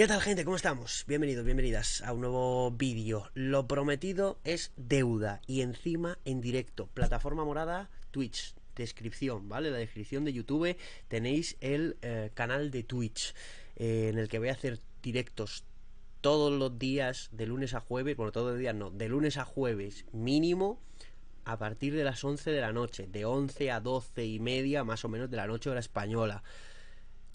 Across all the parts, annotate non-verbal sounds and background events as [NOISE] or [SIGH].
¿Qué tal gente? ¿Cómo estamos? Bienvenidos, bienvenidas a un nuevo vídeo. Lo prometido es deuda y encima en directo. Plataforma morada, Twitch. Descripción, ¿vale? La descripción de YouTube tenéis el eh, canal de Twitch eh, en el que voy a hacer directos todos los días de lunes a jueves. Bueno, todos los días no, de lunes a jueves mínimo a partir de las 11 de la noche, de 11 a 12 y media más o menos de la noche hora española.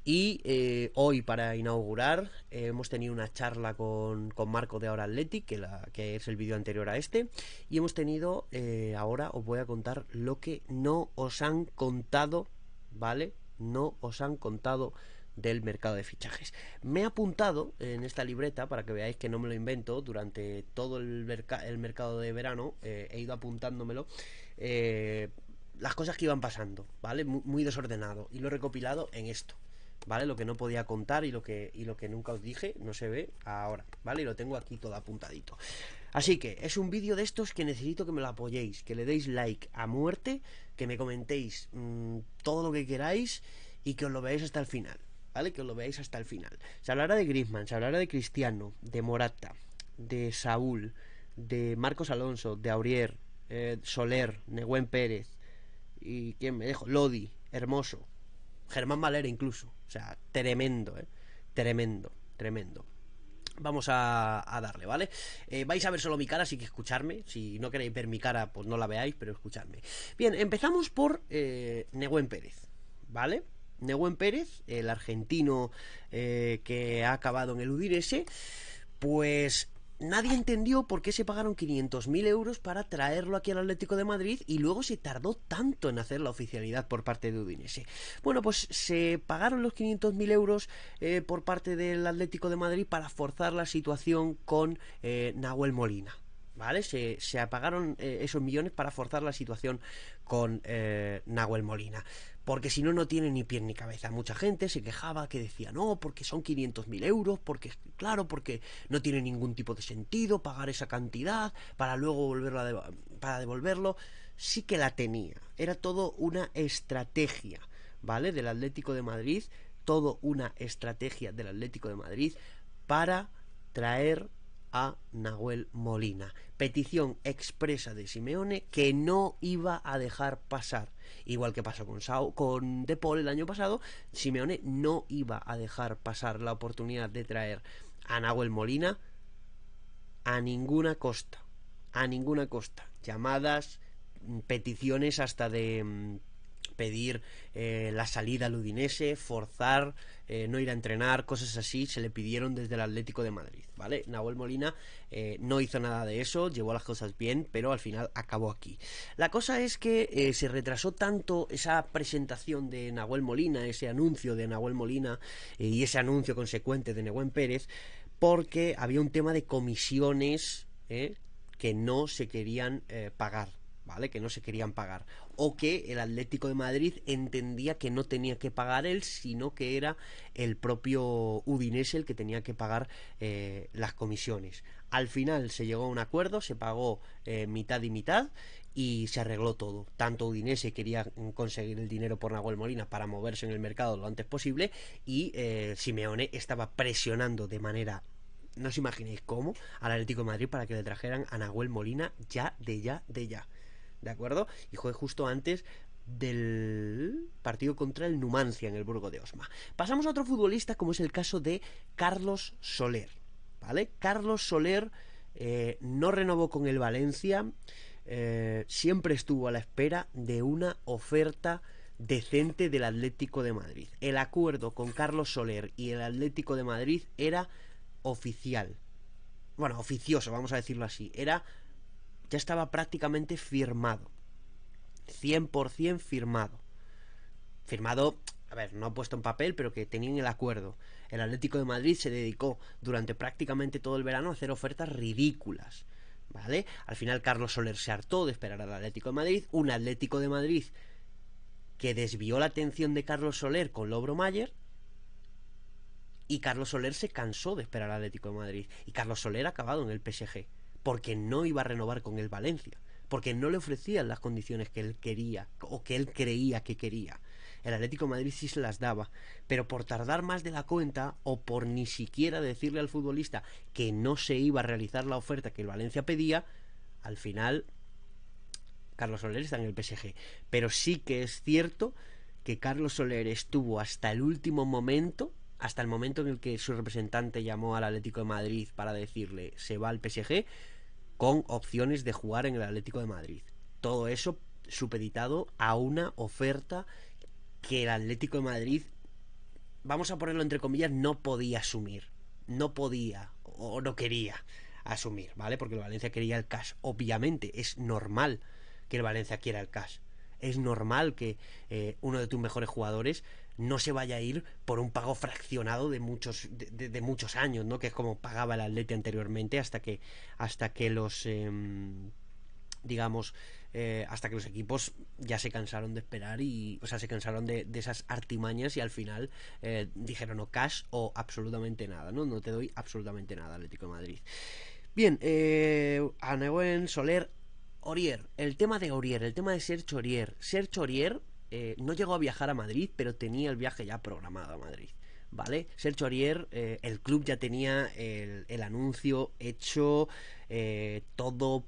Y eh, hoy, para inaugurar, eh, hemos tenido una charla con, Marco de Ahora Athletic, que, es el vídeo anterior a este. Y hemos tenido, eh, ahora os voy a contar lo que no os han contado, ¿vale? No os han contado del mercado de fichajes. Me he apuntado en esta libreta, para que veáis que no me lo invento, durante todo el, el mercado de verano, he ido apuntándomelo las cosas que iban pasando, ¿vale? Muy, muy, desordenado. Y lo he recopilado en esto. ¿vale? Lo que no podía contar y lo que, y lo que nunca os dije no se ve ahora, ¿vale? Y lo tengo aquí todo apuntadito. Así que es un vídeo de estos que necesito que me lo apoyéis, que le deis like a muerte, que me comentéis mm, todo lo que queráis y que os lo veáis hasta el final, ¿vale? Que os lo veáis hasta el final. Se hablará de Griezmann, se hablará de Cristiano, de Morata, de Saúl, de Marcos Alonso, de Aurier, eh, Soler, Neguén Pérez y quién me dejo, Lodi, Hermoso, Germán Valera incluso. O sea, tremendo, ¿eh? Tremendo, tremendo. Vamos a, darle, ¿vale? Eh, vais a ver solo mi cara, así que escucharme. Si no queréis ver mi cara, pues no la veáis, pero escuchadme. Bien, empezamos por eh, Pérez, ¿vale? Neguen Pérez, el argentino eh, que ha acabado en el pues nadie entendió por qué se pagaron 500.000 euros para traerlo aquí al Atlético de Madrid y luego se tardó tanto en hacer la oficialidad por parte de Udinese. Bueno, pues se pagaron los 500.000 euros eh, por parte del Atlético de Madrid para forzar la situación con eh, Nahuel Molina. ¿Vale? Se, apagaron eh, esos millones para forzar la situación con Nahuel Molina porque si no, no tiene ni pie ni cabeza. Mucha gente se quejaba que decía no, porque son 500.000 euros, porque claro, porque no tiene ningún tipo de sentido pagar esa cantidad para luego volverlo para devolverlo. Sí que la tenía, era todo una estrategia, ¿vale? Del Atlético de Madrid, todo una estrategia del Atlético de Madrid para traer a Nahuel Molina. Petición expresa de Simeone que no iba a dejar pasar. Igual que pasó con, Sao, con De Paul el año pasado, Simeone no iba a dejar pasar la oportunidad de traer a Nahuel Molina a ninguna costa. A ninguna costa. Llamadas, peticiones hasta de mm, pedir eh, la salida al forzar, eh, no ir a entrenar, cosas así, se le pidieron desde el Atlético de Madrid, ¿vale? Nahuel Molina eh, no hizo nada de eso, llevó las cosas bien, pero al final acabó aquí. La cosa es que se retrasó tanto esa presentación de Nahuel Molina, ese anuncio de Nahuel Molina y ese anuncio consecuente de Nehuen Pérez, porque había un tema de comisiones que no se querían pagar. ¿vale? Que no se querían pagar o que el Atlético de Madrid entendía que no tenía que pagar él, sino que era el propio Udinese el que tenía que pagar eh, las comisiones. Al final se llegó a un acuerdo, se pagó eh, mitad y mitad y se arregló todo. Tanto Udinese quería conseguir el dinero por Nahuel Molina para moverse en el mercado lo antes posible y eh, Simeone estaba presionando de manera no os imaginéis cómo al Atlético de Madrid para que le trajeran a Nahuel Molina ya de ya de ya. ¿de acuerdo? Y fue justo antes del partido contra el Numancia en el Burgo de Osma. Pasamos a otro futbolista, como es el caso de Carlos Soler, ¿vale? Carlos Soler eh, no renovó con el Valencia, eh, siempre estuvo a la espera de una oferta decente del Atlético de Madrid. El acuerdo con Carlos Soler y el Atlético de Madrid era oficial. Bueno, oficioso, vamos a decirlo así. Era ya estaba prácticamente firmado. 100% firmado. Firmado, a ver, no puesto en papel, pero que tenían el acuerdo. El Atlético de Madrid se dedicó durante prácticamente todo el verano a hacer ofertas ridículas. ¿Vale? Al final Carlos Soler se hartó de esperar al Atlético de Madrid. Un Atlético de Madrid que desvió la atención de Carlos Soler con Lobro Mayer. Y Carlos Soler se cansó de esperar al Atlético de Madrid. Y Carlos Soler ha acabado en el PSG porque no iba a renovar con el Valencia, porque no le ofrecían las condiciones que él quería o que él creía que quería. El Atlético de Madrid sí se las daba, pero por tardar más de la cuenta o por ni siquiera decirle al futbolista que no se iba a realizar la oferta que el Valencia pedía, al final Carlos Soler está en el PSG. Pero sí que es cierto que Carlos Soler estuvo hasta el último momento, hasta el momento en el que su representante llamó al Atlético de Madrid para decirle se va al PSG, con opciones de jugar en el Atlético de Madrid. Todo eso supeditado a una oferta que el Atlético de Madrid, vamos a ponerlo entre comillas, no podía asumir. No podía o no quería asumir, ¿vale? Porque el Valencia quería el cash. Obviamente, es normal que el Valencia quiera el cash. Es normal que eh, uno de tus mejores jugadores no se vaya a ir por un pago fraccionado de muchos, de, muchos años, ¿no? Que es como pagaba el atleta anteriormente hasta que, hasta que los... Em, digamos, eh, hasta que los equipos ya se cansaron de esperar y, o sea, se cansaron de, esas artimañas y al final eh, dijeron o cash o absolutamente nada, ¿no? No te doy absolutamente nada, Atlético de Madrid. Bien, eh, Soler, Orier, el tema de Orier, el tema de ser Chorier ser Chorier eh, no llegó a viajar a Madrid, pero tenía el viaje ya programado a Madrid. ¿Vale? Sergio Arier, eh, el club ya tenía el, anuncio hecho, eh, todo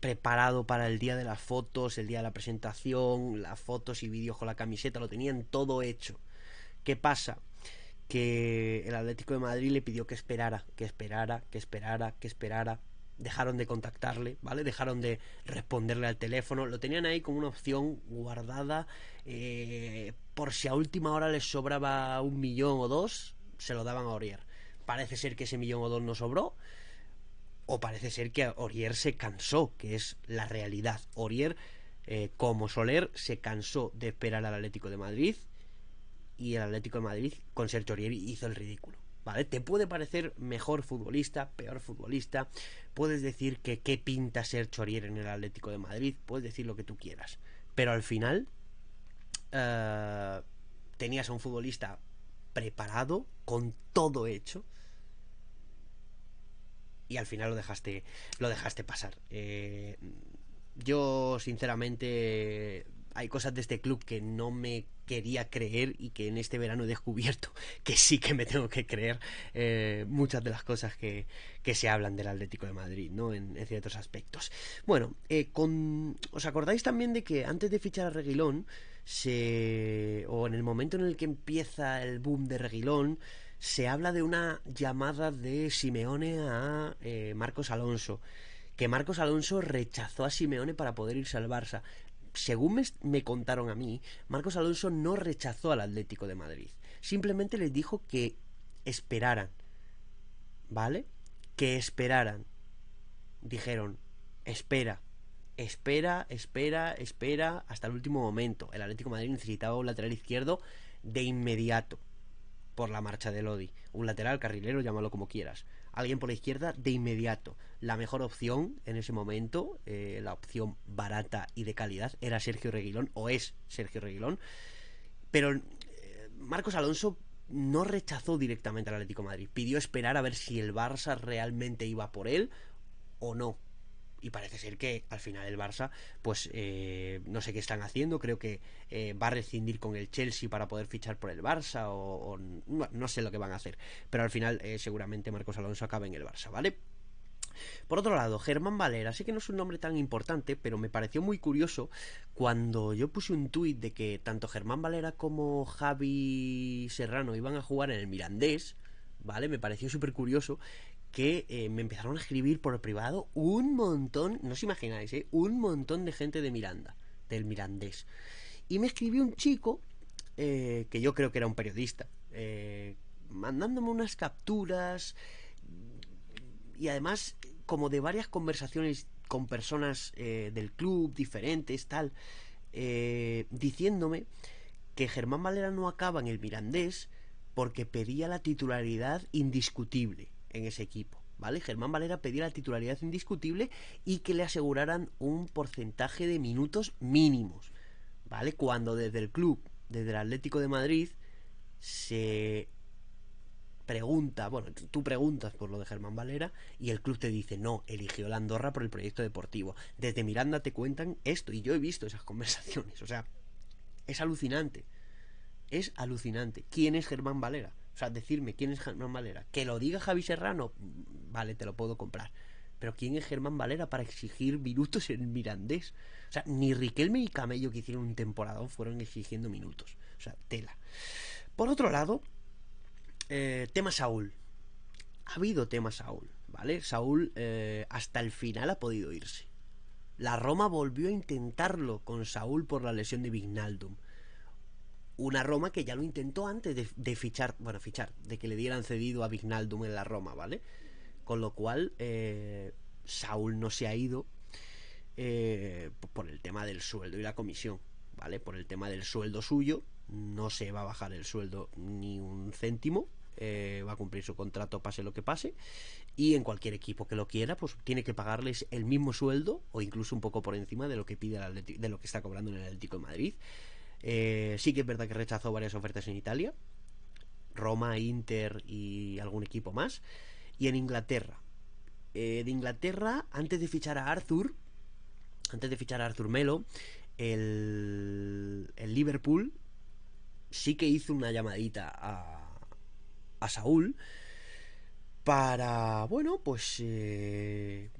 preparado para el día de las fotos, el día de la presentación, las fotos y vídeos con la camiseta, lo tenían todo hecho. ¿Qué pasa? Que el Atlético de Madrid le pidió que esperara, que esperara, que esperara, que esperara, dejaron de contactarle, ¿vale? Dejaron de responderle al teléfono, lo tenían ahí como una opción guardada eh, por si a última hora les sobraba un millón o dos, se lo daban a Orier. Parece ser que ese millón o dos no sobró, o parece ser que Orier se cansó, que es la realidad. Orier, eh, como Soler, se cansó de esperar al Atlético de Madrid y el Atlético de Madrid con Sergio Orier hizo el ridículo. ¿vale? Te puede parecer mejor futbolista, peor futbolista, puedes decir que qué pinta ser Chorier en el Atlético de Madrid, puedes decir lo que tú quieras, pero al final eh, tenías a un futbolista preparado, con todo hecho, y al final lo dejaste, lo dejaste pasar. Eh, yo, sinceramente, hay cosas de este club que no me quería creer y que en este verano he descubierto [LAUGHS] que sí que me tengo que creer eh, muchas de las cosas que, que, se hablan del Atlético de Madrid, ¿no? En, ciertos aspectos. Bueno, eh, ¿os acordáis también de que antes de fichar a Reguilón, se, o en el momento en el que empieza el boom de Reguilón, se habla de una llamada de Simeone a eh, Marcos Alonso que Marcos Alonso rechazó a Simeone para poder irse al Barça según me, contaron a mí, Marcos Alonso no rechazó al Atlético de Madrid. Simplemente les dijo que esperaran. ¿Vale? Que esperaran. Dijeron, espera, espera, espera, espera hasta el último momento. El Atlético de Madrid necesitaba un lateral izquierdo de inmediato por la marcha de Lodi. Un lateral carrilero, llámalo como quieras alguien por la izquierda de inmediato. La mejor opción en ese momento, eh, la opción barata y de calidad, era Sergio Reguilón, o es Sergio Reguilón. Pero eh, Marcos Alonso no rechazó directamente al Atlético Madrid. Pidió esperar a ver si el Barça realmente iba por él o no y parece ser que al final el Barça, pues eh, no sé qué están haciendo, creo que eh, va a rescindir con el Chelsea para poder fichar por el Barça o, no, sé lo que van a hacer, pero al final eh, seguramente Marcos Alonso acaba en el Barça, ¿vale? Por otro lado, Germán Valera, sé que no es un nombre tan importante, pero me pareció muy curioso cuando yo puse un tuit de que tanto Germán Valera como Javi Serrano iban a jugar en el Mirandés, ¿vale? Me pareció súper curioso que eh, me empezaron a escribir por privado un montón, no os imagináis, eh, un montón de gente de Miranda, del mirandés. Y me escribió un chico, eh, que yo creo que era un periodista, mandándome unas capturas y además como de varias conversaciones con personas del club diferentes, tal, diciéndome que Germán Valera no acaba en el mirandés porque pedía la titularidad indiscutible en ese equipo. ¿Vale? Germán Valera pedía la titularidad indiscutible y que le aseguraran un porcentaje de minutos mínimos. ¿Vale? Cuando desde el club, desde el Atlético de Madrid, se pregunta, bueno, tú preguntas por lo de Germán Valera y el club te dice, no, eligió la Andorra por el proyecto deportivo. Desde Miranda te cuentan esto y yo he visto esas [LAUGHS] conversaciones, o sea, es alucinante, es alucinante. ¿Quién es Germán Valera? O sea, decirme quién es Germán Valera. Que lo diga Javi Serrano, vale, te lo puedo comprar. Pero ¿quién es Germán Valera para exigir minutos en Mirandés? O sea, ni Riquelme y Camello que hicieron un temporadón fueron exigiendo minutos. O sea, tela. Por otro lado, eh, tema Saúl. Ha habido tema Saúl, ¿vale? Saúl eh, hasta el final ha podido irse. La Roma volvió a intentarlo con Saúl por la lesión de Vignaldum una Roma que ya lo intentó antes de, fichar, bueno, fichar, de que le dieran cedido a Vignaldum en la Roma, ¿vale? Con lo cual, eh, Saúl no se ha ido eh, por el tema del sueldo y la comisión, ¿vale? Por el tema del sueldo suyo, no se va a bajar el sueldo ni un céntimo, eh, va a cumplir su contrato pase lo que pase y en cualquier equipo que lo quiera pues tiene que pagarles el mismo sueldo o incluso un poco por encima de lo que pide de lo que está cobrando en el Atlético de Madrid eh, sí que es verdad que rechazó varias ofertas en Italia, Roma, Inter y algún equipo más, y en Inglaterra. Eh, de Inglaterra, antes de fichar a Arthur, antes de fichar a Arthur Melo, el, Liverpool sí que hizo una llamadita a, Saúl para, bueno, pues eh,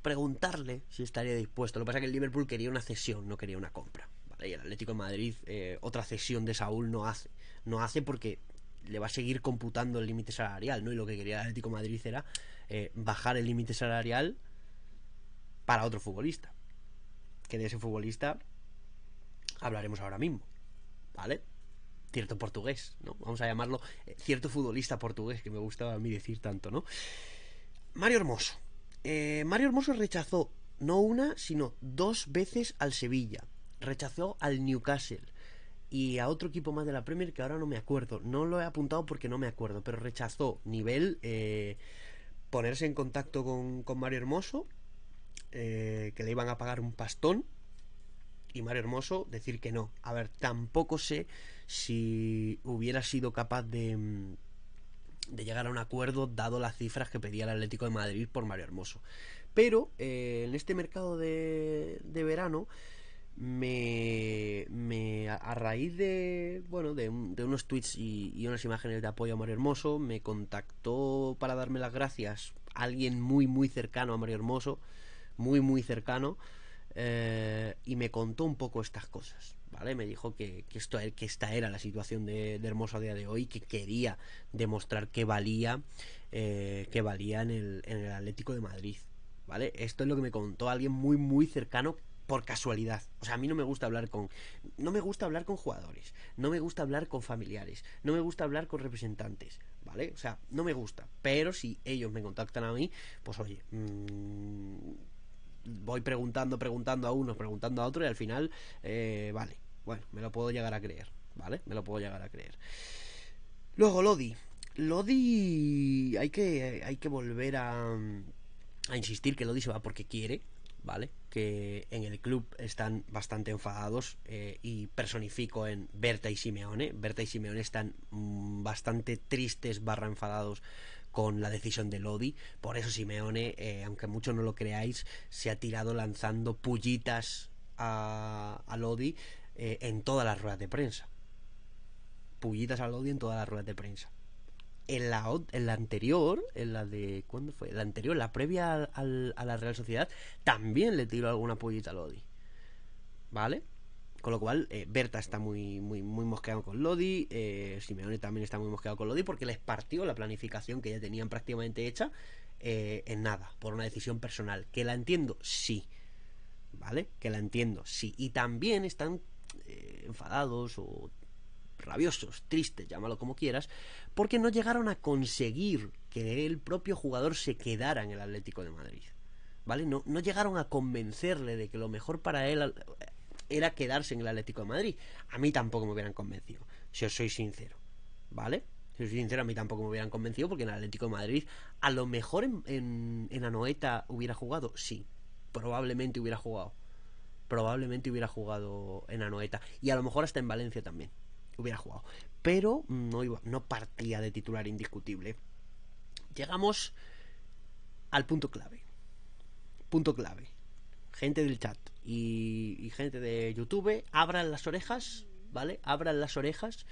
preguntarle si estaría dispuesto. Lo que pasa es que el Liverpool quería una cesión, no quería una compra el Atlético de Madrid eh, otra cesión de Saúl no hace. No hace porque le va a seguir computando el límite salarial, ¿no? Y lo que quería el Atlético de Madrid era eh, bajar el límite salarial para otro futbolista. Que de ese futbolista hablaremos ahora mismo, ¿vale? Cierto portugués, ¿no? Vamos a llamarlo eh, cierto futbolista portugués, que me gustaba a mí decir tanto, ¿no? Mario Hermoso. Mario Hermoso rechazó no una, sino dos veces al Sevilla rechazó al Newcastle y a otro equipo más de la Premier que ahora no me acuerdo. No lo he apuntado porque no me acuerdo, pero rechazó nivel eh, ponerse en contacto con, Mario Hermoso, eh, que le iban a pagar un pastón, y Mario Hermoso decir que no. A ver, tampoco sé si hubiera sido capaz de, mm, de llegar a un acuerdo dado las cifras que pedía el Atlético de Madrid por Mario Hermoso. Pero eh, en este mercado de, de verano me, a raíz de bueno de, unos tweets y, unas imágenes de apoyo a Mario Hermoso me contactó para darme las gracias alguien muy muy cercano a Mario Hermoso muy muy cercano eh, y me contó un poco estas cosas vale me dijo que, esto que esta era la situación de, Hermoso a día de hoy que quería demostrar que valía eh, que valía en el, en el Atlético de Madrid vale esto es lo que me contó alguien muy muy cercano por casualidad. O sea, a mí no me gusta hablar con. No me gusta hablar con jugadores. No me gusta hablar con familiares. No me gusta hablar con representantes. ¿Vale? O sea, no me gusta. Pero si ellos me contactan a mí, pues oye. Mm, voy preguntando, preguntando a unos, preguntando a otro y al final, eh, vale. Bueno, me lo puedo llegar a creer. ¿Vale? Me lo puedo llegar a creer. Luego, Lodi. Lodi. Hay que, hay que volver a a insistir que Lodi se va porque quiere, ¿vale? Que en el club están bastante enfadados eh, y personifico en Berta y Simeone. Berta y Simeone están mm, bastante tristes barra enfadados con la decisión de Lodi. Por eso Simeone, eh, aunque muchos no lo creáis, se ha tirado lanzando pullitas a, Lodi eh, en todas las ruedas de prensa. Pullitas a Lodi en todas las ruedas de prensa en la, en anterior, en la de. ¿Cuándo fue? La anterior, la previa a la Real Sociedad, también le tiró alguna pollita a Lodi. ¿Vale? Con lo cual, eh, Berta está muy, muy, muy mosqueado con Lodi. Eh, Simeone también está muy mosqueado con Lodi porque les partió la planificación que ya tenían prácticamente hecha eh, en nada, por una decisión personal. Que la entiendo, sí. ¿Vale? Que la entiendo, sí. Y también están enfadados o rabiosos, tristes, llámalo como quieras, porque no llegaron a conseguir que el propio jugador se quedara en el Atlético de Madrid. ¿Vale? No, no llegaron a convencerle de que lo mejor para él era quedarse en el Atlético de Madrid. A mí tampoco me hubieran convencido, si os soy sincero. ¿Vale? Si os soy sincero, a mí tampoco me hubieran convencido porque en el Atlético de Madrid a lo mejor en, en Anoeta hubiera jugado, sí. Probablemente hubiera jugado probablemente hubiera jugado en Anoeta. Y a lo mejor hasta en Valencia también hubiera jugado. Pero no, iba, no partía de titular indiscutible. Llegamos al punto clave. Punto clave. Gente del chat y, gente de YouTube, abran las orejas, ¿vale? Abran las orejas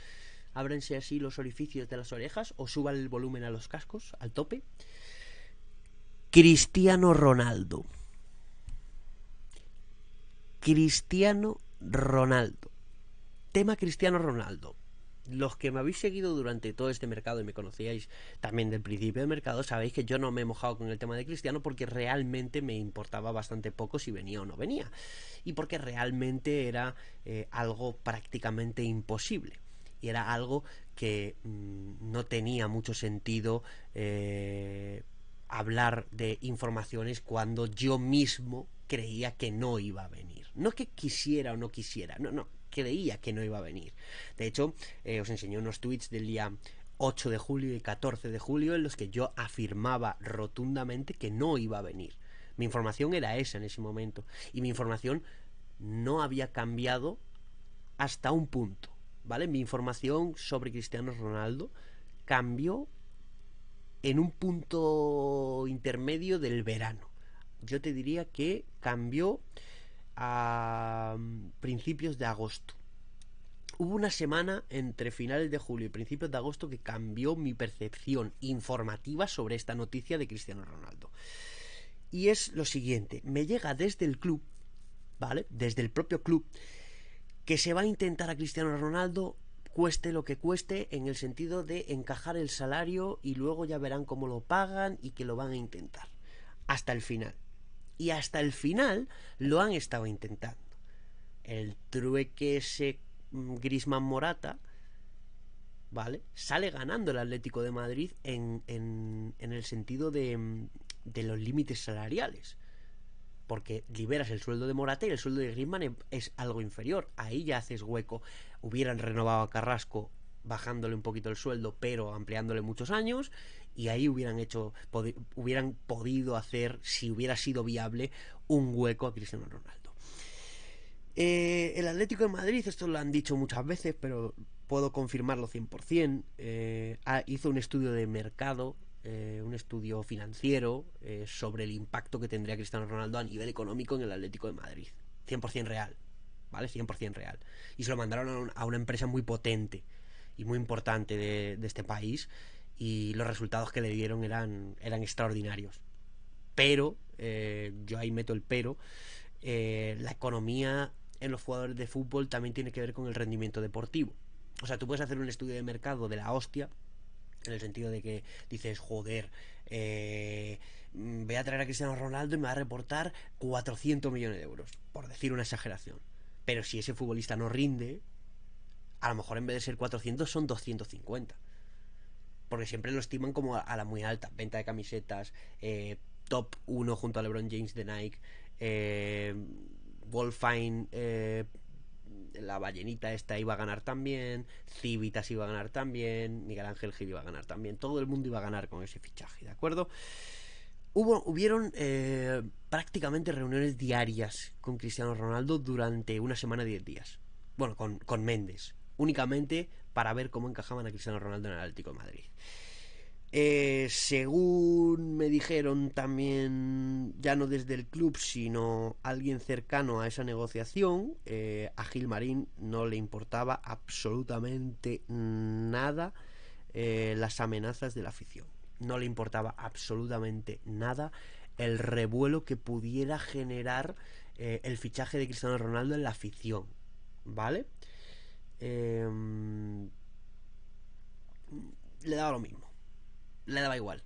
Ábrense así los orificios de las orejas o suban el volumen a los cascos, al tope. Cristiano Ronaldo. Cristiano Ronaldo. Tema Cristiano Ronaldo. Los que me habéis seguido durante todo este mercado y me conocíais también del principio del mercado, sabéis que yo no me he mojado con el tema de Cristiano porque realmente me importaba bastante poco si venía o no venía. Y porque realmente era eh, algo prácticamente imposible. Y era algo que mm, no tenía mucho sentido eh, hablar de informaciones cuando yo mismo creía que no iba a venir. No que quisiera o no quisiera, no, no, creía que no iba a venir. De hecho, eh, os enseñó unos tweets del día 8 de julio y 14 de julio en los que yo afirmaba rotundamente que no iba a venir. Mi información era esa en ese momento y mi información no había cambiado hasta un punto, ¿vale? Mi información sobre Cristiano Ronaldo cambió en un punto intermedio del verano. Yo te diría que cambió a mm, principios de agosto. Hubo una semana entre finales de julio y principios de agosto que cambió mi percepción informativa sobre esta noticia de Cristiano Ronaldo. Y es lo siguiente, me llega desde el club, ¿vale? Desde el propio club, que se va a intentar a Cristiano Ronaldo cueste lo que cueste en el sentido de encajar el salario y luego ya verán cómo lo pagan y que lo van a intentar hasta el final y hasta el final lo han estado intentando. El trueque ese mm, Grisman Morata, ¿vale? Sale ganando el Atlético de Madrid en, en, en el sentido de, mm, de los límites salariales. Porque liberas el sueldo de Morata y el sueldo de Grisman es, es algo inferior. Ahí ya haces hueco. Hubieran renovado a Carrasco bajándole un poquito el sueldo, pero ampliándole muchos años y ahí hubieran hecho hubieran podido hacer si hubiera sido viable un hueco a Cristiano Ronaldo eh, el Atlético de Madrid esto lo han dicho muchas veces pero puedo confirmarlo 100% eh, hizo un estudio de mercado eh, un estudio financiero sobre el impacto que tendría Cristiano Ronaldo a nivel económico en el Atlético de Madrid 100% real ¿vale? 100% real. Y se lo mandaron a, una empresa muy potente y muy importante de este país y los resultados que le dieron eran, eran extraordinarios. Pero, eh, yo ahí meto el pero, eh, la economía en los jugadores de fútbol también tiene que ver con el rendimiento deportivo. O sea, tú puedes hacer un estudio de mercado de la hostia, en el sentido de que dices, joder, eh, mm, voy a traer a Cristiano Ronaldo y me va a reportar 400 millones de euros, por decir una exageración. Pero si ese futbolista no rinde, a lo mejor en vez de ser 400 son 250 porque siempre lo estiman como a, la muy alta, venta de camisetas, eh, top 1 junto a LeBron James de Nike, eh, Wolfine, eh, la ballenita esta iba a ganar también, Civitas iba a ganar también, Miguel Ángel Gil iba a ganar también, todo el mundo iba a ganar con ese fichaje, ¿de acuerdo? Hubo, hubieron prácticamente reuniones diarias con Cristiano Ronaldo durante una semana, 10 días. Bueno, con, con Méndez. Únicamente para ver cómo encajaban a Cristiano Ronaldo en el Atlético de Madrid. Eh, según me dijeron también, ya no desde el club, sino alguien cercano a esa negociación, eh, a Gilmarín no le importaba absolutamente nada eh, las amenazas de la afición. No le importaba absolutamente nada el revuelo que pudiera generar eh, el fichaje de Cristiano Ronaldo en la afición. ¿Vale? Em, le daba lo mismo. Le daba igual.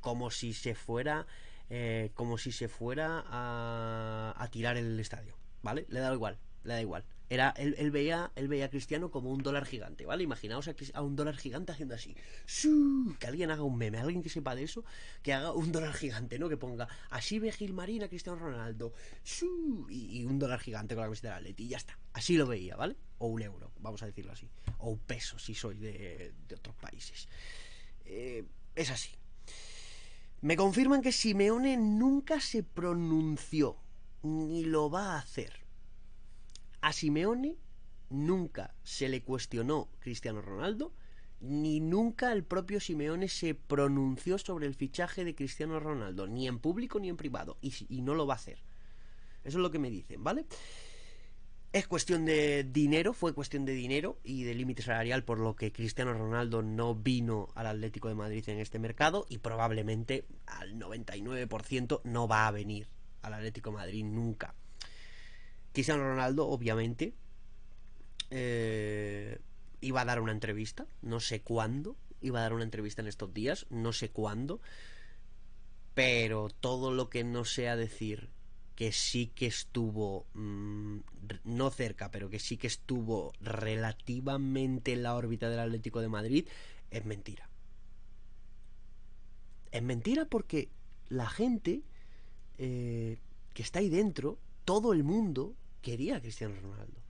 Como si se fuera. Eh, como si se fuera a, tirar el estadio. ¿Vale? Le daba igual. Le da igual. Era, él, veía, él veía a Cristiano como un dólar gigante, ¿vale? Imaginaos a, a un dólar gigante haciendo así. Que alguien haga un meme, alguien que sepa de eso, que haga un dólar gigante, ¿no? Que ponga así ve Gilmarín a Cristiano Ronaldo. Y, un dólar gigante con la camiseta de la Leti. Y ya está. Así lo veía, ¿vale? o un euro, vamos a decirlo así, o un peso si soy de, otros países. Eh, es así. Me confirman que Simeone nunca se pronunció, ni lo va a hacer. A Simeone nunca se le cuestionó Cristiano Ronaldo, ni nunca el propio Simeone se pronunció sobre el fichaje de Cristiano Ronaldo, ni en público ni en privado, y, y no lo va a hacer. Eso es lo que me dicen, ¿vale? Es cuestión de dinero, fue cuestión de dinero y de límite salarial, por lo que Cristiano Ronaldo no vino al Atlético de Madrid en este mercado y probablemente al 99% no va a venir al Atlético de Madrid nunca. Cristiano Ronaldo, obviamente, eh, iba a dar una entrevista, no sé cuándo, iba a dar una entrevista en estos días, no sé cuándo, pero todo lo que no sea decir que sí que estuvo, mm, no cerca, pero que sí que estuvo relativamente en la órbita del Atlético de Madrid, es mentira. Es mentira porque la gente eh, que está ahí dentro, todo el mundo quería a Cristiano Ronaldo.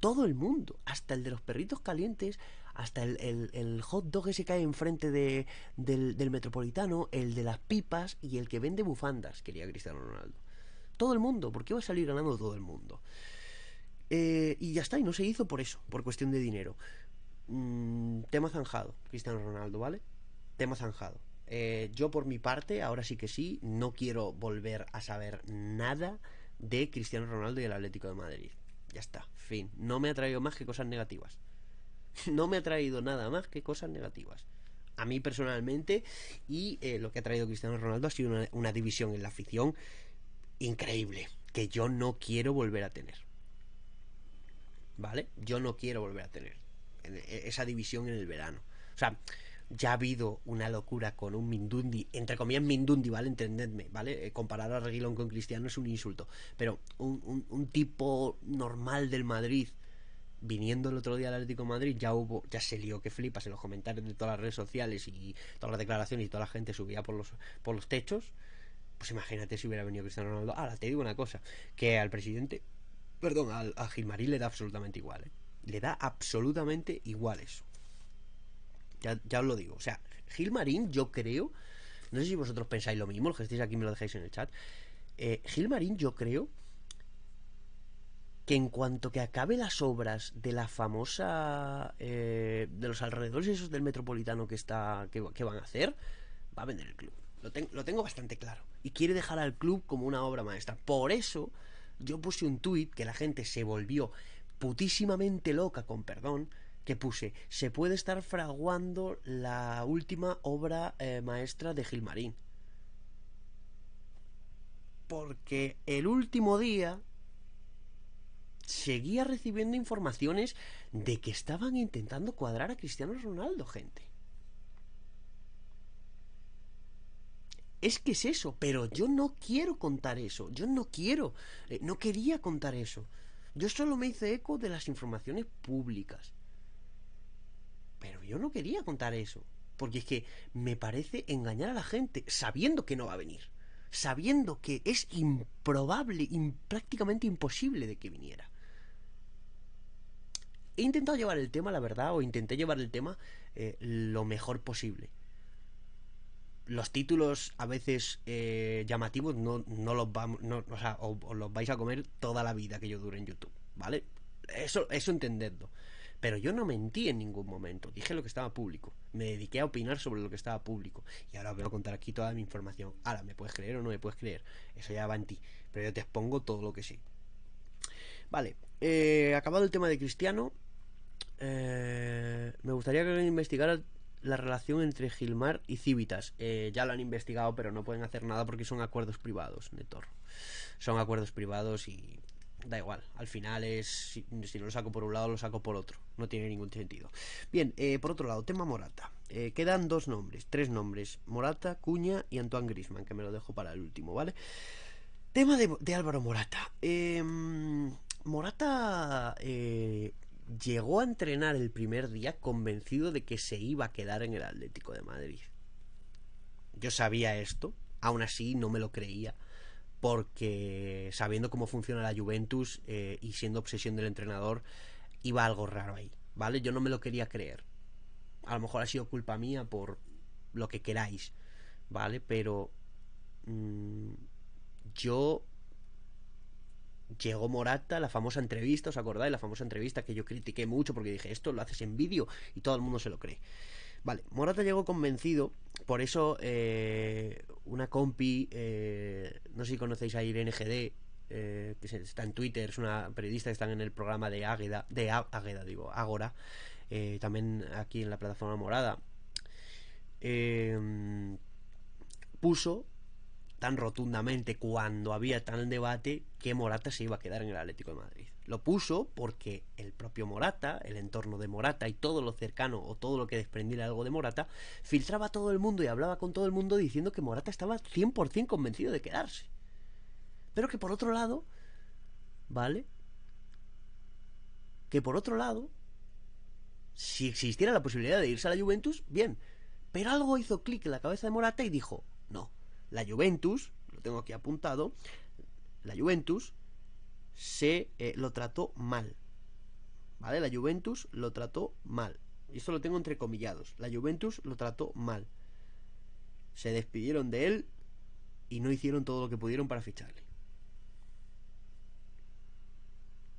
Todo el mundo, hasta el de los perritos calientes, hasta el, el, hot dog que se cae enfrente de, del, del metropolitano, el de las pipas y el que vende bufandas quería a Cristiano Ronaldo todo el mundo, porque va a salir ganando todo el mundo. Eh, y ya está, y no se hizo por eso, por cuestión de dinero. Mm, tema zanjado, Cristiano Ronaldo, ¿vale? Tema zanjado. Eh, yo por mi parte, ahora sí que sí, no quiero volver a saber nada de Cristiano Ronaldo y el Atlético de Madrid. Ya está, fin. No me ha traído más que cosas negativas. [LAUGHS] No me ha traído nada más que cosas negativas. A mí personalmente, y eh, lo que ha traído Cristiano Ronaldo ha sido una división en la afición increíble que yo no quiero volver a tener. ¿Vale? Yo no quiero volver a tener e, esa división en el verano. O sea, ya ha habido una locura con un Mindundi, entre comillas Mindundi, ¿vale? Entendedme, ¿vale? Eh, comparar a Reguilón con Cristiano es un insulto. Pero un, un, tipo normal del Madrid viniendo el otro día al Atlético Madrid, ya hubo, ya se lió que flipas en los comentarios de todas las redes sociales y todas las declaraciones y toda la gente subía por los, por los techos. Pues imagínate si hubiera venido Cristiano Ronaldo. Ahora te digo una cosa, que al presidente, perdón, al, a Gilmarín le da absolutamente igual, ¿eh? Le da absolutamente igual eso. Ya, os lo digo. O sea, Gilmarín yo creo, no sé si vosotros pensáis lo mismo, los que estáis aquí me lo dejáis en el chat. Eh, Gilmarín yo creo que en cuanto que acabe las obras de la famosa eh, de los alrededores esos del metropolitano que está que, van a hacer va a vender el club lo, tengo bastante claro. Y quiere dejar al club como una obra maestra. Por eso yo puse un tuit que la gente se volvió putísimamente loca, con perdón, que puse, se puede estar fraguando la última obra eh, maestra de Gilmarín. Porque el último día seguía recibiendo informaciones de que estaban intentando cuadrar a Cristiano Ronaldo, gente. es que es eso, pero yo no quiero contar eso, yo no quiero, eh, no quería contar eso. Yo solo me hice eco de las informaciones públicas. Pero yo no quería contar eso, porque es que me parece engañar a la gente sabiendo que no va a venir, sabiendo que es improbable, prácticamente imposible de que viniera. He intentado llevar el tema, la verdad, o intenté llevar el tema eh, lo mejor posible los títulos a veces eh, llamativos no, los vamos, o sea, os, los vais a comer toda la vida que yo dure en YouTube, ¿vale? Eso, eso entendedlo. Pero yo no mentí en ningún momento, dije lo que estaba público, me dediqué a opinar sobre lo que estaba público y ahora os voy a contar aquí toda mi información. Ahora, ¿me puedes creer o no me puedes creer? Eso ya va en ti, pero yo te expongo todo lo que sí Vale, eh, acabado el tema de Cristiano, eh, me gustaría que investigara la relación entre Gilmar y Civitas. Eh, ya lo han investigado, pero no pueden hacer nada porque son acuerdos privados, Netor. Son acuerdos privados y da igual. Al final es, si, no lo saco por un lado, lo saco por otro. No tiene ningún sentido. Bien, eh, por otro lado, tema Morata. Eh, quedan dos nombres, tres nombres. Morata, Cuña y Antoine Grisman, que me lo dejo para el último, ¿vale? Tema de, de Álvaro Morata. Em, Morata llegó a entrenar el primer día convencido de que se iba a quedar en el Atlético de Madrid. Yo sabía esto, aún así no me lo creía, porque sabiendo cómo funciona la Juventus eh, y siendo obsesión del entrenador, iba algo raro ahí, ¿vale? Yo no me lo quería creer. A lo mejor ha sido culpa mía por lo que queráis, ¿vale? Pero mm, yo llegó Morata, la famosa entrevista, ¿os acordáis? La famosa entrevista que yo critiqué mucho porque dije, esto lo haces en vídeo y todo el mundo se lo cree. Vale, Morata llegó convencido, por eso eh, una compi, eh, no sé si conocéis a Irene GD, eh, que está en Twitter, es una periodista que está en el programa de Águeda, de Águeda digo, Ágora, también aquí en la plataforma morada, puso tan rotundamente cuando había tal debate que Morata se iba a quedar en el Atlético de Madrid. Lo puso porque el propio Morata, el entorno de Morata y todo lo cercano o todo lo que desprendiera algo de Morata, filtraba a todo el mundo y hablaba con todo el mundo diciendo que Morata estaba 100% convencido de quedarse. Pero que por otro lado, ¿vale? Que por otro lado, si existiera la posibilidad de irse a la Juventus, bien. Pero algo hizo clic en la cabeza de Morata y dijo, la Juventus, lo tengo aquí apuntado, la Juventus se eh, lo trató mal. ¿Vale? La Juventus lo trató mal. Y esto lo tengo entre comillados. La Juventus lo trató mal. Se despidieron de él y no hicieron todo lo que pudieron para ficharle.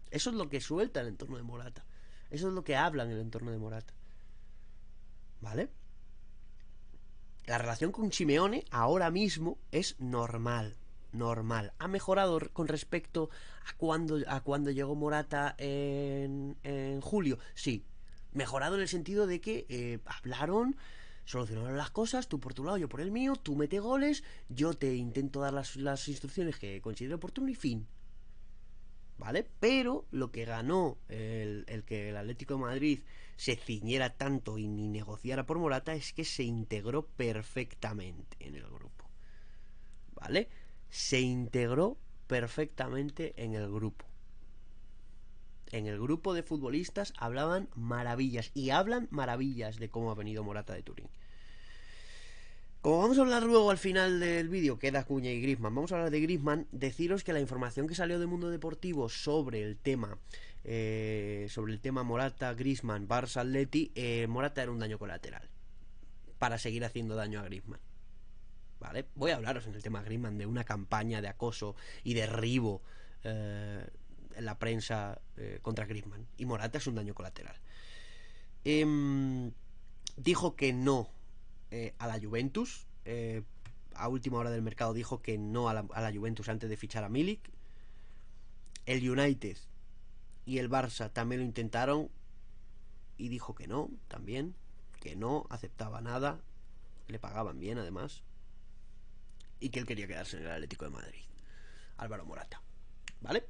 Eso es lo que suelta el entorno de Morata. Eso es lo que hablan en el entorno de Morata. ¿Vale? la relación con Chimeone ahora mismo es normal. Normal. Ha mejorado con respecto a cuando, a cuando llegó Morata en, en julio. Sí. Mejorado en el sentido de que eh, hablaron, solucionaron las cosas, tú por tu lado, yo por el mío, tú mete goles, yo te intento dar las, las instrucciones que considero oportuno y fin. ¿vale? Pero lo que ganó el, el, que el Atlético de Madrid se ciñera tanto y ni negociara por Morata es que se integró perfectamente en el grupo, ¿vale? Se integró perfectamente en el grupo. En el grupo de futbolistas hablaban maravillas y hablan maravillas de cómo ha venido Morata de Turín. Como vamos a hablar luego al final del vídeo, Queda Cuña y Grisman, vamos a hablar de Grisman, deciros que la información que salió de Mundo Deportivo sobre el tema, eh, sobre el tema Morata, Grisman, Barça, Atleti, eh, Morata era un daño colateral para seguir haciendo daño a Grisman. ¿Vale? Voy a hablaros en el tema Grisman de una campaña de acoso y derribo eh, en la prensa contra Grisman. Y Morata es un daño colateral. Em, dijo que no eh, a la Juventus. Eh, a última hora del mercado dijo que no a la, Juventus antes de fichar a Milik. El United y el Barça también lo intentaron y dijo que no, también, que no aceptaba nada, le pagaban bien además y que él quería quedarse en el Atlético de Madrid. Álvaro Morata. ¿Vale?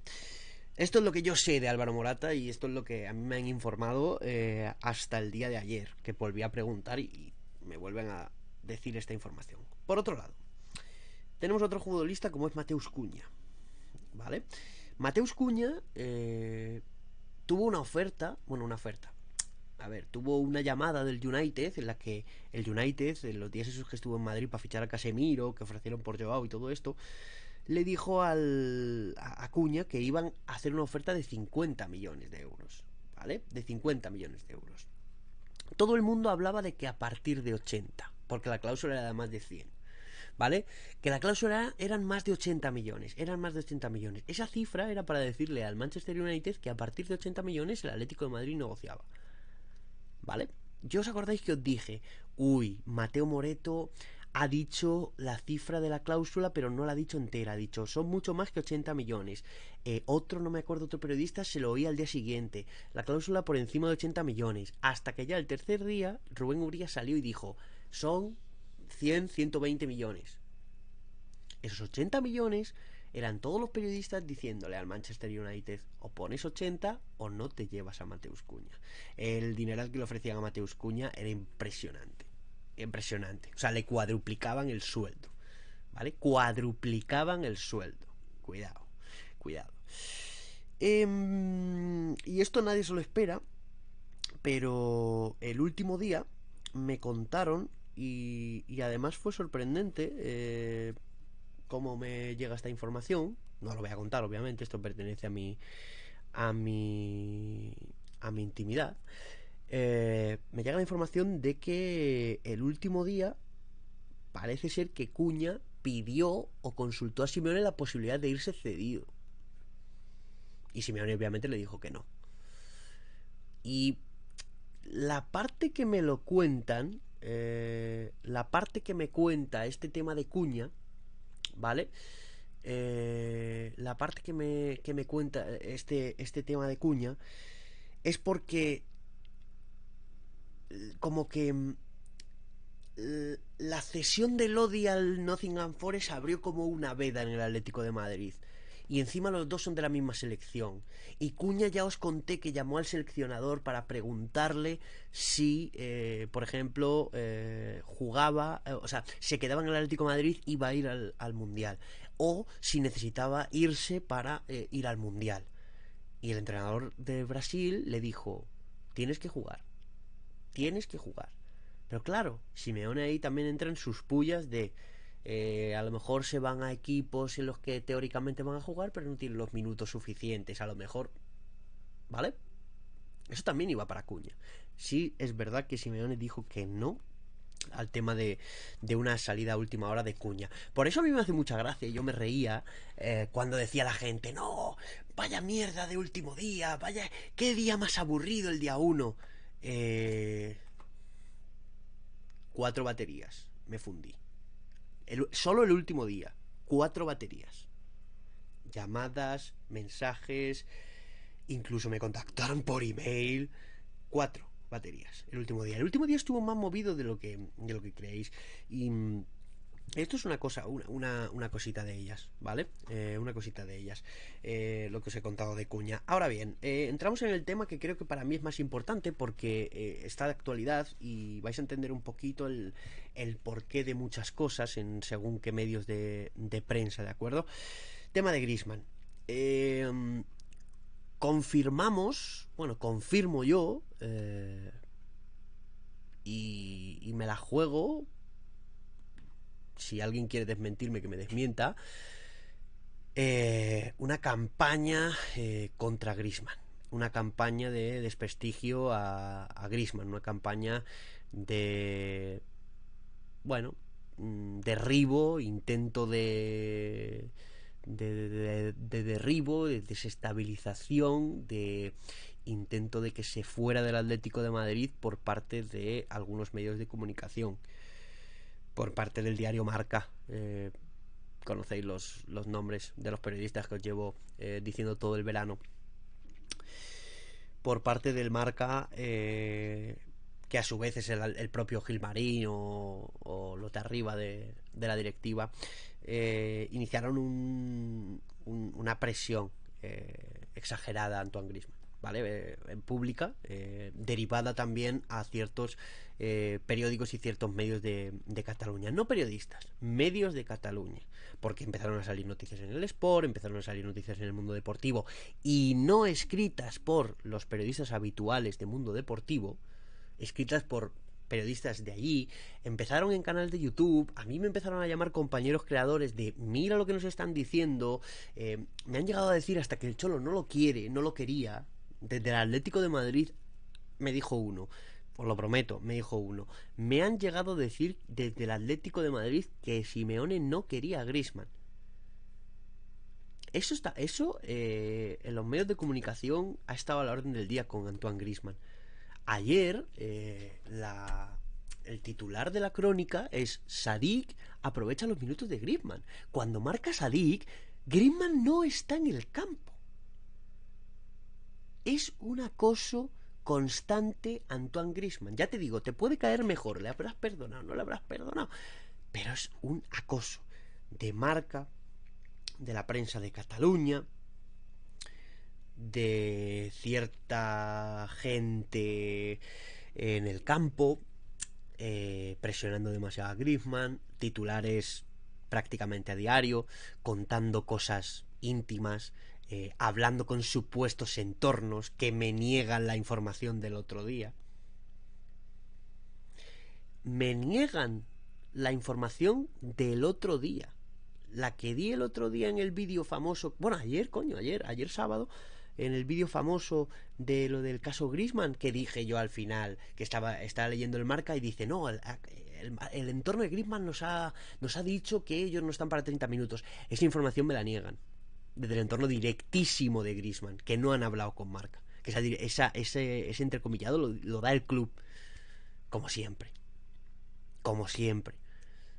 Esto es lo que yo sé de Álvaro Morata y esto es lo que a mí me han informado eh, hasta el día de ayer, que volví a preguntar y, me vuelven a decir esta información. Por otro lado, tenemos otro lista como es Mateus Cuña. ¿Vale? Mateus Cuña eh, tuvo una oferta, bueno, una oferta. A ver, tuvo una llamada del United en la que el United, en los días esos que estuvo en Madrid para fichar a Casemiro, que ofrecieron por Joao y todo esto, le dijo al, a Cuña que iban a hacer una oferta de 50 millones de euros. ¿Vale? De 50 millones de euros todo el mundo hablaba de que a partir de 80, porque la cláusula era de más de 100. ¿Vale? Que la cláusula eran más de 80 millones, eran más de 80 millones. Esa cifra era para decirle al Manchester United que a partir de 80 millones el Atlético de Madrid negociaba. ¿Vale? Yo os acordáis que os dije, uy, Mateo Moreto ha dicho la cifra de la cláusula, pero no la ha dicho entera. Ha dicho, son mucho más que 80 millones. Eh, otro, no me acuerdo, otro periodista se lo oía al día siguiente. La cláusula por encima de 80 millones. Hasta que ya el tercer día, Rubén Uría salió y dijo, son 100, 120 millones. Esos 80 millones eran todos los periodistas diciéndole al Manchester United o pones 80 o no te llevas a Mateus Cuña. El dineral que le ofrecían a Mateus Cuña era impresionante impresionante. O sea, le cuadruplicaban el sueldo. ¿Vale? Cuadruplicaban el sueldo. Cuidado, cuidado. Em, y esto nadie se lo espera, pero el último día me contaron y, además fue sorprendente eh, cómo me llega esta información. No lo voy a contar, obviamente, esto pertenece a mi... a mi... a mi intimidad. Eh, me llega la información de que el último día parece ser que Cuña pidió o consultó a Simeone la posibilidad de irse cedido. Y Simeone obviamente le dijo que no. Y la parte que me lo cuentan, eh, la parte que me cuenta este tema de Cuña, ¿vale? Eh, la parte que me, cuenta este, este tema de Cuña es porque como que mm, la cesión de Lodi al Nottingham Forest abrió como una veda en el Atlético de Madrid. Y encima los dos son de la misma selección. Y Cuña ya os conté que llamó al seleccionador para preguntarle si, eh, por ejemplo, eh, jugaba, eh, o sea, se quedaba en el Atlético de Madrid, iba a ir al Mundial. O si necesitaba irse para ir al Mundial. Y el entrenador de Brasil le dijo, tienes que jugar tienes que jugar. Pero claro, Simeone ahí también entra en sus pullas de eh, a lo mejor se van a equipos en los que teóricamente van a jugar, pero no tienen los minutos suficientes, a lo mejor. ¿Vale? Eso también iba para Cuña. Sí, es verdad que Simeone dijo que no al tema de, de, una salida a última hora de Cuña. Por eso a mí me hace mucha gracia, yo me reía eh, cuando decía la gente, no, vaya mierda de último día, vaya, qué día más aburrido el día uno eh, cuatro baterías. Me fundí. solo el último día. Cuatro baterías. Llamadas, mensajes, incluso me contactaron por email. Cuatro baterías el último día. El último día estuvo más movido de lo que, de lo que creéis. Y mm, esto es una cosa, una, cosita de ellas, ¿vale? Eh, una cosita de ellas, eh, lo que os he contado de cuña. Ahora bien, eh, entramos en el tema que creo que para mí es más importante porque está de actualidad y vais a entender un poquito el, porqué de muchas cosas en según qué medios de, prensa, ¿de acuerdo? Tema de Grisman. Em, confirmamos, bueno, confirmo yo, y me la juego si alguien quiere desmentirme, que me desmienta, eh, una campaña eh, contra Grisman. Una campaña de desprestigio a, a Grisman, una campaña de. Bueno, mm, derribo, intento de. De, de, de, derribo, de desestabilización, de intento de que se fuera del Atlético de Madrid por parte de algunos medios de comunicación por parte del diario Marca. Eh, conocéis los, los, nombres de los periodistas que os llevo eh, diciendo todo el verano. Por parte del Marca, eh, que a su vez es el, el propio Gilmarín o, o los de arriba de, de la directiva, iniciaron un, una presión exagerada a Antoine Grisman. ¿vale? Eh, en pública, eh, derivada también a ciertos eh, periódicos y ciertos medios de, Cataluña. No periodistas, medios de Cataluña. Porque empezaron a salir noticias en el Sport, empezaron a salir noticias en el mundo deportivo y no escritas por los periodistas habituales de mundo deportivo, escritas por periodistas de allí, empezaron en canales de YouTube, a mí me empezaron a llamar compañeros creadores de mira lo que nos están diciendo, me han llegado a decir hasta que el cholo no lo quiere, no lo quería, desde el Atlético de Madrid me dijo uno, os lo prometo, me dijo uno. Me han llegado a decir desde el Atlético de Madrid que Simeone no quería a Grisman. Eso está, eso eh, en los medios de comunicación ha estado a la orden del día con Antoine Grisman. Ayer eh, el titular de la crónica es Sadik aprovecha los minutos de Grisman. Cuando marca Sadik, Grisman no está en el campo. Es un acoso constante Antoine Grisman. Ya te digo, te puede caer mejor, le habrás perdonado, no le habrás perdonado, pero es un acoso de marca, de la prensa de Cataluña, de cierta gente en el campo, eh, presionando demasiado a Griezmann, titulares prácticamente a diario, contando cosas íntimas eh, hablando con supuestos entornos que me niegan la información del otro día. Me niegan la información del otro día. La que di el otro día en el vídeo famoso. Bueno, ayer, coño, ayer, ayer sábado. En el vídeo famoso de lo del caso Grisman, que dije yo al final, que estaba, estaba leyendo el marca y dice, no, el, entorno de Grisman nos ha, nos ha dicho que ellos no están para 30 minutos. Esa información me la niegan desde el entorno directísimo de Grisman, que no han hablado con Marca. Que ese, ese entrecomillado lo, da el club. Como siempre. Como siempre.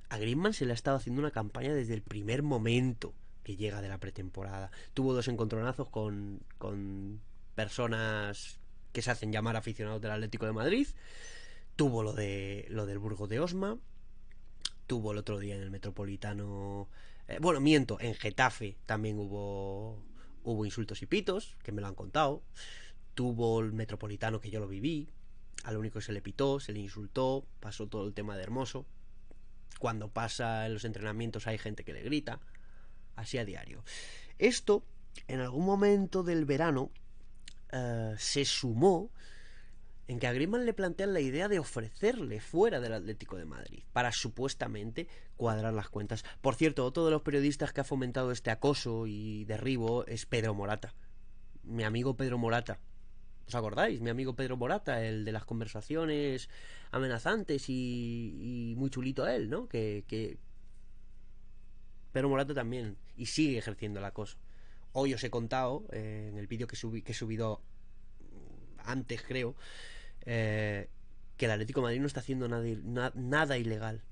A Grisman se le ha estado haciendo una campaña desde el primer momento que llega de la pretemporada. Tuvo dos encontronazos con, con personas que se hacen llamar aficionados del Atlético de Madrid. Tuvo lo, de, lo del Burgo de Osma. Tuvo el otro día en el Metropolitano eh, bueno, miento, en Getafe también hubo, hubo insultos y pitos, que me lo han contado. Tuvo el Metropolitano que yo lo viví. Al único que se le pitó, se le insultó, pasó todo el tema de Hermoso. Cuando pasa en los entrenamientos hay gente que le grita. Así a diario. Esto, en algún momento del verano, eh, se sumó en que a Griezmann le plantean la idea de ofrecerle fuera del Atlético de Madrid para supuestamente cuadrar las cuentas. Por cierto, otro de los periodistas que ha fomentado este acoso y derribo es Pedro Morata. Mi amigo Pedro Morata. ¿Os acordáis? Mi amigo Pedro Morata, el de las conversaciones amenazantes y, muy chulito a él, ¿no? Que, Pedro Morata también. Y sigue ejerciendo el acoso. Hoy os he contado eh, en el vídeo que, que he subido antes creo, eh, que el Atlético Madrid no está haciendo nada, nada ilegal.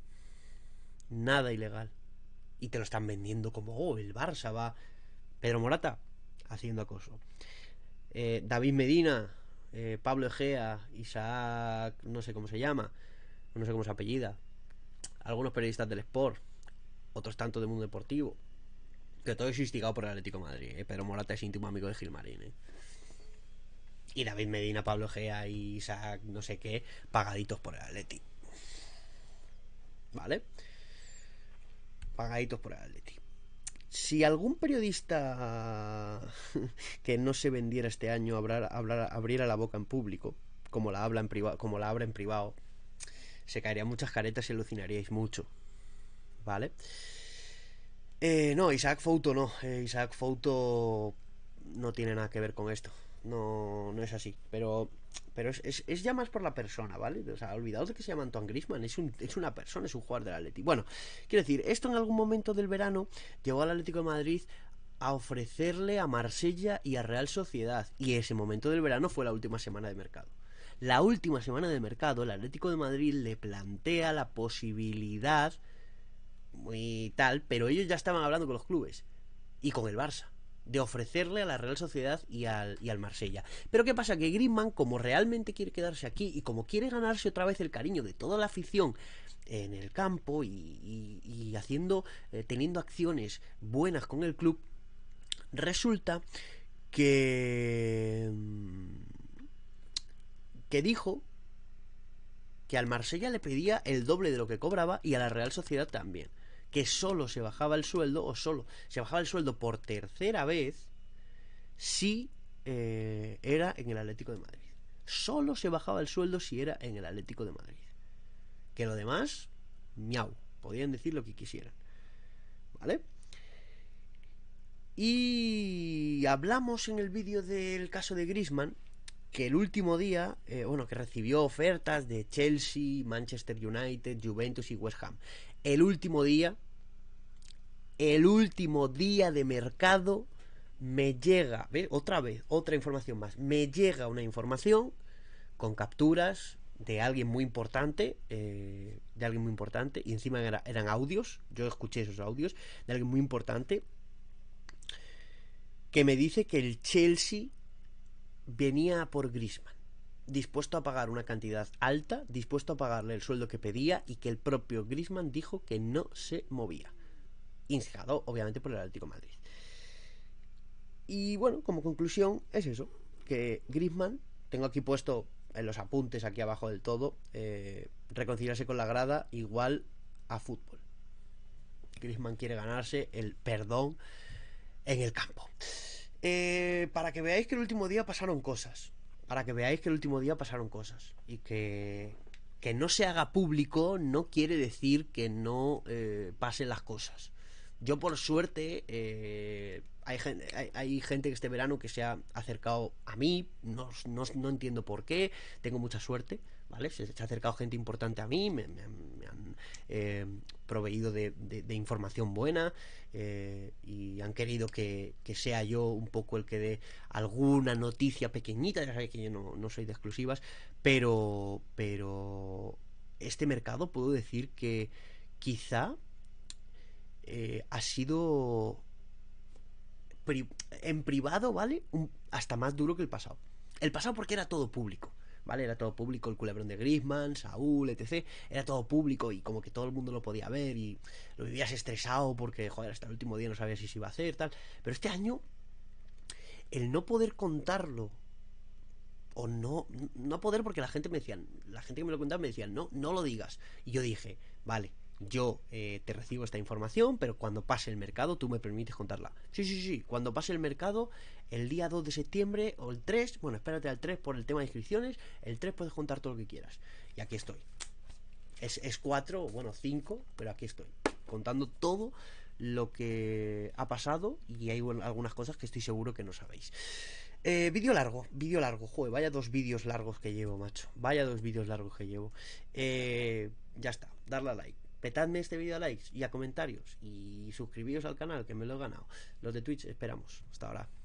Nada ilegal. Y te lo están vendiendo como, oh, el Barça va. Pedro Morata, haciendo acoso. Eh, David Medina, eh, Pablo Egea, Isaac, no sé cómo se llama, no sé cómo se apellida. Algunos periodistas del Sport, otros tanto del mundo deportivo. Que todo es instigado por el Atlético de Madrid. Pedro Morata es íntimo amigo de Gilmarín y David Medina, Pablo Gea y Isaac, no sé qué, pagaditos por el Atleti. ¿Vale? Pagaditos por el Atleti. Si algún periodista [LAUGHS] que no se vendiera este año abriera la boca en público, como la, habla en privado, como la abra en privado, se caerían muchas caretas y alucinaríais mucho. ¿Vale? Eh, no, Isaac Fouto no. Eh, Isaac Fouto no tiene nada que ver con esto no, no es así. Pero, pero es, ya más por la persona, ¿vale? O sea, olvidaos de que se llama Antoine Grisman, es, una persona, es un jugador del Atlético. Bueno, quiero decir, esto en algún momento del verano llegó al Atlético de Madrid a ofrecerle a Marsella y a Real Sociedad. Y ese momento del verano fue la última semana de mercado. La última semana de mercado, el Atlético de Madrid le plantea la posibilidad, muy tal, pero ellos ya estaban hablando con los clubes y con el Barça de ofrecerle a la Real Sociedad y al, Marsella. Pero ¿qué pasa? Que Griezmann, como realmente quiere quedarse aquí y como quiere ganarse otra vez el cariño de toda la afición en el campo y, haciendo, eh, teniendo acciones buenas con el club, resulta que mm, que dijo que al Marsella le pedía el doble de lo que cobraba y a la Real Sociedad también que solo se bajaba el sueldo, o solo se bajaba el sueldo por tercera vez, si eh, era en el Atlético de Madrid. Solo se bajaba el sueldo si era en el Atlético de Madrid. Que lo demás, miau, podían decir lo que quisieran. ¿Vale? Y hablamos en el vídeo del caso de Grisman que el último día, eh, bueno, que recibió ofertas de Chelsea, Manchester United, Juventus y West Ham el último día, el último día de mercado, me llega, otra vez, otra información más, me llega una información con capturas de alguien muy importante, eh, de alguien muy importante, y encima eran audios, yo escuché esos audios, de alguien muy importante, que me dice que el Chelsea venía por Grisman dispuesto a pagar una cantidad alta, dispuesto a pagarle el sueldo que pedía y que el propio Grisman dijo que no se movía. Instigado, obviamente, por el Atlético Madrid. Y bueno, como conclusión, es eso: que Grisman, tengo aquí puesto en los apuntes aquí abajo del todo, eh, reconciliarse con la grada igual a fútbol. Grisman quiere ganarse el perdón en el campo. Eh, para que veáis que el último día pasaron cosas para que veáis que el último día pasaron cosas y que que no se haga público no quiere decir que no eh, pasen las cosas. Yo por suerte eh, hay, gente, hay, hay, gente que este verano que se ha acercado a mí, no, no entiendo por qué, tengo mucha suerte, ¿vale? Se, ha acercado gente importante a mí, me, han eh, proveído de, información buena eh, y han querido que, sea yo un poco el que dé alguna noticia pequeñita, ya sabéis que yo no, soy de exclusivas, pero, pero este mercado puedo decir que quizá eh, ha sido en privado, ¿vale? hasta más duro que el pasado. El pasado porque era todo público ¿vale? Era todo público el culebrón de Griezmann, Saúl, etc. Era todo público y como que todo el mundo lo podía ver y lo vivías estresado porque, joder, hasta el último día no sabías si se iba a hacer, tal. Pero este año, el no poder contarlo o no, no poder porque la gente me decía la gente que me lo contaba me decía no, no lo digas. Y yo dije, vale, yo eh, te recibo esta información, pero cuando pase el mercado tú me permites contarla. Sí, sí, sí, cuando pase el mercado, el día 2 de septiembre o el 3, bueno, espérate al 3 por el tema de inscripciones, el 3 puedes contar todo lo que quieras. Y aquí estoy. Es, 4, bueno, 5, pero aquí estoy, contando todo lo que ha pasado y hay algunas cosas que estoy seguro que no sabéis. Eh, vídeo largo, vídeo largo, joder, vaya dos vídeos largos que llevo, macho. Vaya dos vídeos largos que llevo. Eh, ya está, darle a like. Petadme este vídeo a likes y a comentarios y suscribíos al canal que me lo he ganado. Los de Twitch esperamos. Hasta ahora.